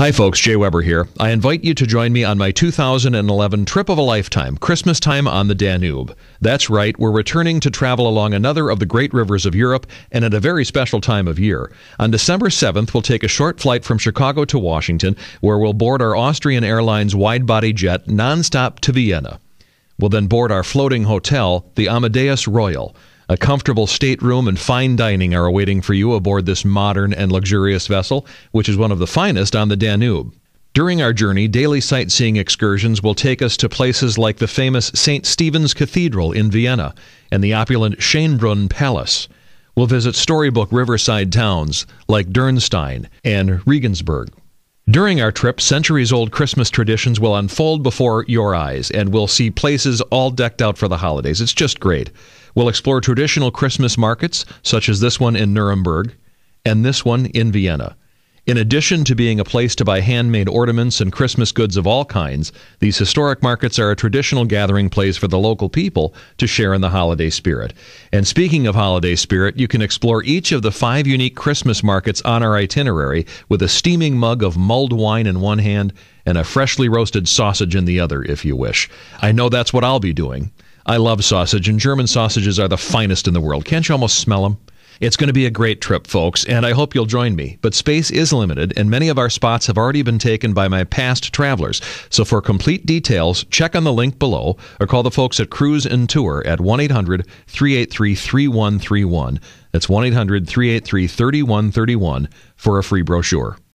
Hi, folks. Jay Weber here. I invite you to join me on my 2011 trip of a lifetime, Christmas time on the Danube. That's right, we're returning to travel along another of the great rivers of Europe and at a very special time of year. On December 7th, we'll take a short flight from Chicago to Washington, where we'll board our Austrian Airlines wide body jet nonstop to Vienna. We'll then board our floating hotel, the Amadeus Royal. A comfortable stateroom and fine dining are awaiting for you aboard this modern and luxurious vessel, which is one of the finest on the Danube. During our journey, daily sightseeing excursions will take us to places like the famous St. Stephen's Cathedral in Vienna and the opulent Schönbrunn Palace. We'll visit storybook riverside towns like Dernstein and Regensburg. During our trip, centuries old Christmas traditions will unfold before your eyes, and we'll see places all decked out for the holidays. It's just great. We'll explore traditional Christmas markets, such as this one in Nuremberg and this one in Vienna. In addition to being a place to buy handmade ornaments and Christmas goods of all kinds, these historic markets are a traditional gathering place for the local people to share in the holiday spirit. And speaking of holiday spirit, you can explore each of the five unique Christmas markets on our itinerary with a steaming mug of mulled wine in one hand and a freshly roasted sausage in the other, if you wish. I know that's what I'll be doing. I love sausage, and German sausages are the finest in the world. Can't you almost smell them? It's going to be a great trip, folks, and I hope you'll join me. But space is limited, and many of our spots have already been taken by my past travelers. So for complete details, check on the link below or call the folks at Cruise and Tour at 1 800 383 3131. That's 1 800 383 3131 for a free brochure.